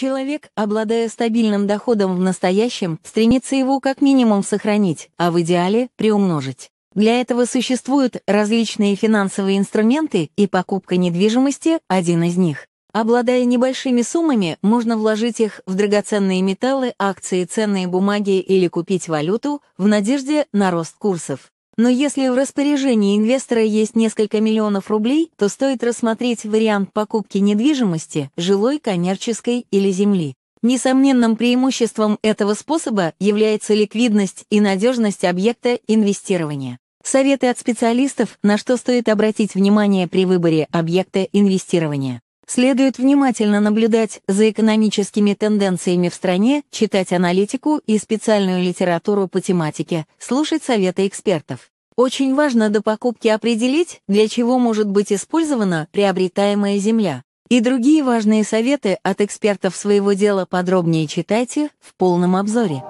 Человек, обладая стабильным доходом в настоящем, стремится его как минимум сохранить, а в идеале приумножить. Для этого существуют различные финансовые инструменты, и покупка недвижимости – один из них. Обладая небольшими суммами, можно вложить их в драгоценные металлы, акции, ценные бумаги или купить валюту в надежде на рост курсов. Но если в распоряжении инвестора есть несколько миллионов рублей, то стоит рассмотреть вариант покупки недвижимости, жилой, коммерческой или земли. Несомненным преимуществом этого способа является ликвидность и надежность объекта инвестирования. Советы от специалистов, на что стоит обратить внимание при выборе объекта инвестирования. Следует внимательно наблюдать за экономическими тенденциями в стране, читать аналитику и специальную литературу по тематике, слушать советы экспертов. Очень важно до покупки определить, для чего может быть использована приобретаемая земля. И другие важные советы от экспертов своего дела подробнее читайте в полном обзоре.